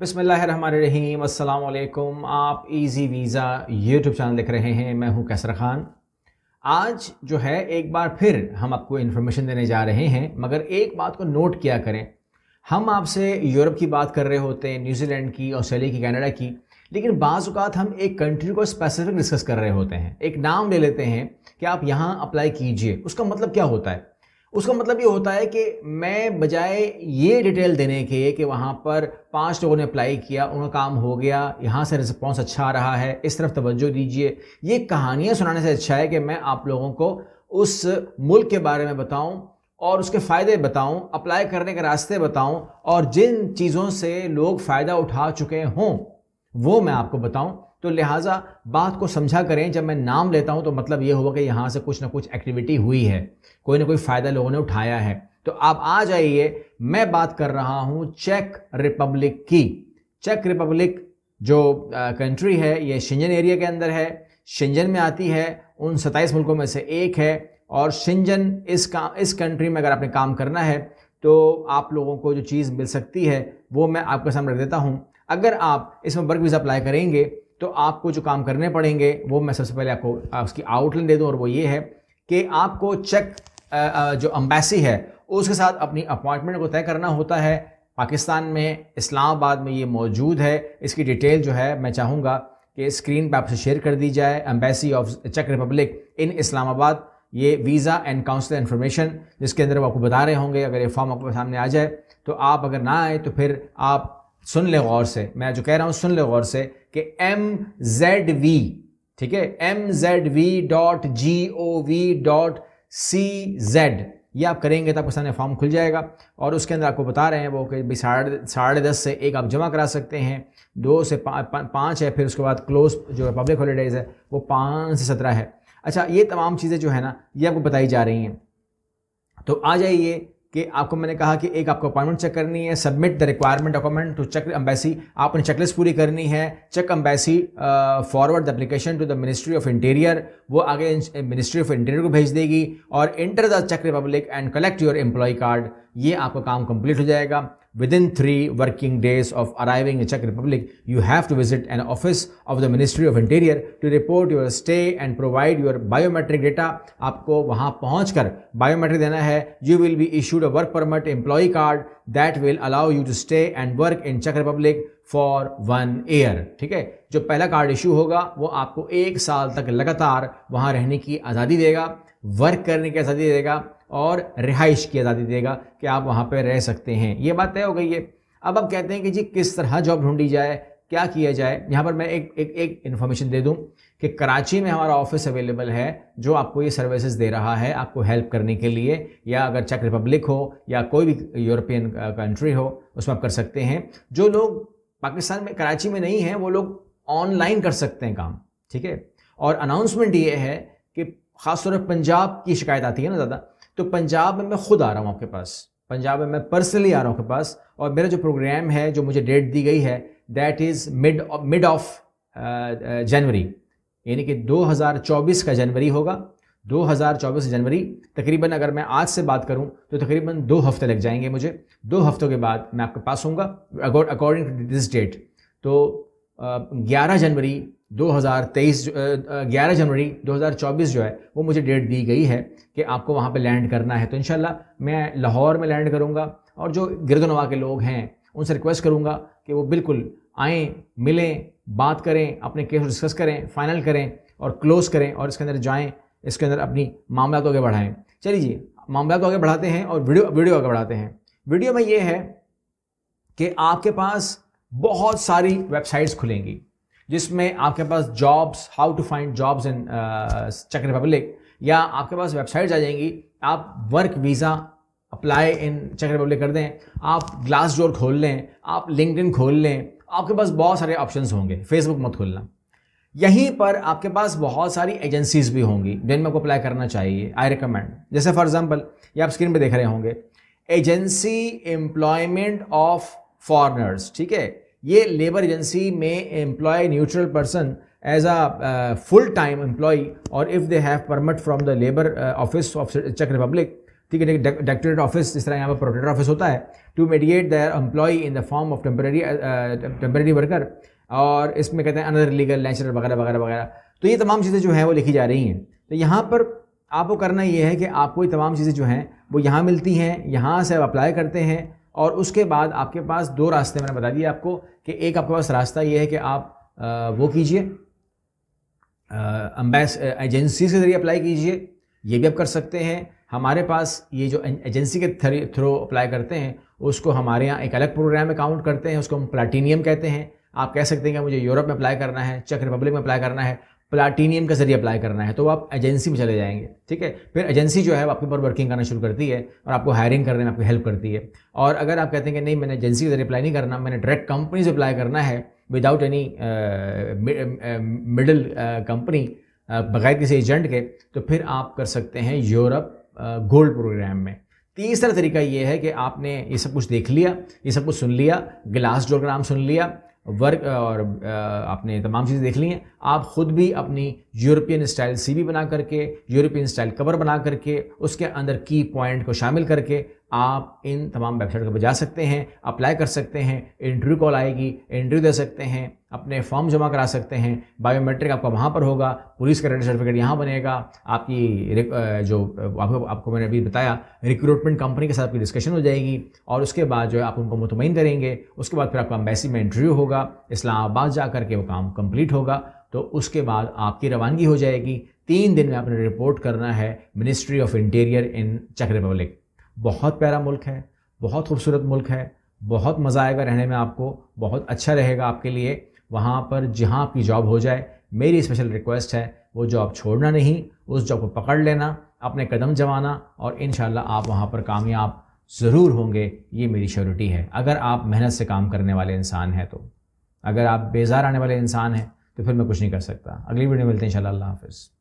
बसमीम अल्लाम आप इजी वीज़ा यूट्यूब चैनल देख रहे हैं मैं हूं कैसर ख़ान आज जो है एक बार फिर हम आपको इन्फॉर्मेशन देने जा रहे हैं मगर एक बात को नोट किया करें हम आपसे यूरोप की बात कर रहे होते हैं न्यूजीलैंड की ऑस्ट्रेलिया की कनाडा की लेकिन बाज़ात हम एक कंट्री को स्पेसिफिक डिस्कस कर रहे होते हैं एक नाम ले लेते हैं कि आप यहाँ अप्लाई कीजिए उसका मतलब क्या होता है उसका मतलब ये होता है कि मैं बजाय ये डिटेल देने के कि वहाँ पर पांच लोगों ने अप्लाई किया उनका काम हो गया यहाँ से रिस्पॉन्स अच्छा आ रहा है इस तरफ तवज्जो दीजिए ये कहानियाँ सुनाने से अच्छा है कि मैं आप लोगों को उस मुल्क के बारे में बताऊँ और उसके फ़ायदे बताऊँ अप्लाई करने के रास्ते बताऊँ और जिन चीज़ों से लोग फ़ायदा उठा चुके हों वो मैं आपको बताऊं तो लिहाजा बात को समझा करें जब मैं नाम लेता हूं तो मतलब ये होगा कि यहाँ से कुछ ना कुछ एक्टिविटी हुई है कोई ना कोई फ़ायदा लोगों ने उठाया है तो आप आ जाइए मैं बात कर रहा हूं चेक रिपब्लिक की चेक रिपब्लिक जो कंट्री है ये शिंजन एरिया के अंदर है शिंजन में आती है उन सत्ताईस मुल्कों में से एक है और शिंजन इस काम इस कंट्री में अगर आपने काम करना है तो आप लोगों को जो चीज़ मिल सकती है वो मैं आपके सामने रख देता हूँ अगर आप इसमें वर्क वीज़ा अप्लाई करेंगे तो आपको जो काम करने पड़ेंगे वो मैं सबसे पहले आपको उसकी आउटलाइन दे दूँ और वो ये है कि आपको चेक जो अम्बेसी है उसके साथ अपनी अपॉइंटमेंट को तय करना होता है पाकिस्तान में इस्लामाबाद में ये मौजूद है इसकी डिटेल जो है मैं चाहूँगा कि स्क्रीन पर आपसे शेयर कर दी जाए एम्बेसी ऑफ चेक रिपब्लिक इन इस्लामाबाद ये वीज़ा एंड काउंसलर इन्फॉर्मेशन जिसके अंदर वो आपको बता रहे होंगे अगर ये फॉर्म आपके सामने आ जाए तो आप अगर ना आए तो फिर आप सुन ले गौर से मैं जो कह रहा हूं सुन ले गौर से कि एम जेड वी ठीक है M Z V dot G O V dot C Z ये आप करेंगे तो आपके सामने फॉर्म खुल जाएगा और उसके अंदर आपको बता रहे हैं वो कि भाई साढ़े साढ़े दस से एक आप जमा करा सकते हैं दो से पा, पा, पाँच है फिर उसके बाद क्लोज जो है पब्लिक हॉलीडेज़ है वो पाँच से सत्रह है अच्छा ये तमाम चीज़ें जो है ना ये आपको बताई जा रही हैं तो आ जाइए कि आपको मैंने कहा कि एक आपको अपॉइंटमेंट चेक करनी है submit the requirement document to check embassy आपने चेकलिस्ट पूरी करनी है check embassy forward the application to the ministry of interior वो आगे मिनिस्ट्री ऑफ इंटीरियर को भेज देगी और इंटर द चेक Republic and collect your employ card ये आपका काम कंप्लीट हो जाएगा within three working days of arriving in Czech Republic, you have to visit an office of the Ministry of Interior to report your stay and provide your biometric data. आपको वहां पहुंचकर biometric देना है you will be issued a work permit employ card that will allow you to stay and work in चेक Republic for one year ठीक है जो पहला कार्ड इशू होगा वो आपको एक साल तक लगातार वहां रहने की आज़ादी देगा वर्क करने की आज़ादी देगा और रिहाइश की आज़ादी देगा कि आप वहाँ पर रह सकते हैं ये बात तय हो गई है अब हम कहते हैं कि जी किस तरह जॉब ढूंढी जाए क्या किया जाए यहाँ पर मैं एक एक एक इन्फॉर्मेशन दे दूँ कि कराची में हमारा ऑफिस अवेलेबल है जो आपको ये सर्विसेज दे रहा है आपको हेल्प करने के लिए या अगर चेक रिपब्लिक हो या कोई भी यूरोपियन कंट्री हो उसमें आप कर सकते हैं जो लोग पाकिस्तान में कराची में नहीं हैं वो लोग ऑनलाइन कर सकते हैं काम ठीक है और अनाउंसमेंट ये है कि ख़ासतौर पर पंजाब की शिकायत आती है ना ज़्यादा तो पंजाब में मैं खुद आ रहा हूँ आपके पास पंजाब में मैं पर्सनली आ रहा हूँ आपके पास और मेरा जो प्रोग्राम है जो मुझे डेट दी गई है that is mid mid of January यानी कि 2024 का जनवरी होगा 2024 जनवरी तकरीबन अगर मैं आज से बात करूं तो तकरीबन दो हफ्ते लग जाएंगे मुझे दो हफ्तों के बाद मैं आपके पास होऊंगा अकॉर्डिंग टू दिस डेट तो uh, ग्यारह जनवरी 2023 11 जनवरी 2024 जो है वो मुझे डेट दी गई है कि आपको वहाँ पे लैंड करना है तो इन मैं लाहौर में लैंड करूँगा और जो गिरदनवा के लोग हैं उनसे रिक्वेस्ट करूँगा कि वो बिल्कुल आएँ मिलें बात करें अपने केस डिस्कस करें फाइनल करें और क्लोज़ करें और इसके अंदर जाएँ इसके अंदर अपनी मामला को आगे बढ़ाएँ चलिए जी मामला को आगे बढ़ाते हैं और वीडियो वीडियो आगे बढ़ाते हैं वीडियो में ये है कि आपके पास बहुत सारी वेबसाइट्स खुलेंगी जिसमें आपके पास jobs how to find jobs in चेक रिपब्लिक या आपके पास वेबसाइट आ जाएंगी आप वर्क वीज़ा अप्लाई इन चेक रिपब्लिक कर दें आप ग्लास डोर खोल लें आप लिंकड खोल लें आपके पास बहुत सारे ऑप्शन होंगे फेसबुक मत खोलना यहीं पर आपके पास बहुत सारी एजेंसीज भी होंगी जिनमें आपको अप्लाई करना चाहिए आई रिकमेंड जैसे फॉर एग्जांपल ये आप स्क्रीन पे देख रहे होंगे एजेंसी एम्प्लॉयमेंट ऑफ फॉरनर्स ठीक है ये लेबर एजेंसी में employ neutral person as a full time employ और if they have permit from the labour office of चेक रिपब्लिक ठीक है डायरेक्टोरेट ऑफिस जिस तरह यहाँ पर प्रोटेक्टर ऑफिस होता है to mediate their employ in the form of temporary temporary worker और इसमें कहते हैं अनदर लीगल नेचुरल वगैरह वगैरह वगैरह तो ये तमाम चीज़ें जो हैं वो लिखी जा रही हैं तो यहाँ पर आपको करना ये है कि आपको ये तमाम चीज़ें जो हैं वो यहाँ मिलती हैं यहाँ से आप अप्लाई करते हैं और उसके बाद आपके पास दो रास्ते मैंने बता दिए आपको कि एक आपके पास रास्ता ये है कि आप वो कीजिए अम्बेस एजेंसी के ज़रिए अप्लाई कीजिए ये भी आप कर सकते हैं हमारे पास ये जो एजेंसी के थ्रू अप्लाई करते हैं उसको हमारे यहाँ एक अलग प्रोग्राम में काउंट करते हैं उसको हम प्लाटीनियम कहते हैं आप कह सकते हैं कि मुझे यूरोप में अप्लाई करना है चेक रिपब्लिक में अप्लाई करना है प्लाटीनियम के जरिए अप्लाई करना है तो आप एजेंसी में चले जाएंगे ठीक है फिर एजेंसी जो है आपके ऊपर वर्किंग करना शुरू करती है और आपको हायरिंग करने में आपकी हेल्प करती है और अगर आप कहते हैं कि नहीं मैंने एजेंसी के जरिए अप्लाई नहीं करना मैंने डायरेक्ट कंपनी से अप्लाई करना है विदाउट एनी मिडल कंपनी बगैर किसी एजेंट के तो फिर आप कर सकते हैं यूरोप गोल्ड प्रोग्राम में तीसरा तरीका ये है कि आपने ये सब कुछ देख लिया ये सब कुछ सुन लिया ग्लास डोग्राम सुन लिया वर्क और आपने तमाम चीज़ें देख ली हैं आप ख़ुद भी अपनी यूरोपियन स्टाइल सीवी बना करके यूरोपियन स्टाइल कवर बना करके उसके अंदर की पॉइंट को शामिल करके आप इन तमाम वेबसाइट पर जा सकते हैं अप्लाई कर सकते हैं इंटरव्यू कॉल आएगी इंटरव्यू दे सकते हैं अपने फॉर्म जमा करा सकते हैं बायोमेट्रिक आपका वहाँ पर होगा पुलिस का रेड सर्टिफिकेट यहाँ बनेगा आपकी जो आपको आपको मैंने अभी बताया रिक्रूटमेंट कंपनी के साथ आपकी डिस्कशन हो जाएगी और उसके बाद जो है आप उनको मुतमिन करेंगे उसके बाद फिर आपका अम्बेसी में इंटरव्यू होगा इस्लामाबाद जा करके वो काम कम्प्लीट होगा तो उसके बाद आपकी रवानगी हो जाएगी तीन दिन में आपने रिपोर्ट करना है मिनिस्ट्री ऑफ इंटीरियर इन चेक रिपब्लिक बहुत प्यारा मुल्क है बहुत खूबसूरत मुल्क है बहुत मज़ा आएगा रहने में आपको बहुत अच्छा रहेगा आपके लिए वहाँ पर जहाँ आपकी जॉब हो जाए मेरी स्पेशल रिक्वेस्ट है वो जॉब छोड़ना नहीं उस जॉब को पकड़ लेना अपने कदम जमाना और इन आप वहाँ पर कामयाब ज़रूर होंगे ये मेरी श्योरिटी है अगर आप मेहनत से काम करने वाले इंसान हैं तो अगर आप बेजार आने वाले इंसान हैं तो फिर मैं कुछ नहीं कर सकता अगली वीडियो मिलते हैं इंशाल्लाह अल्लाह हाफिज़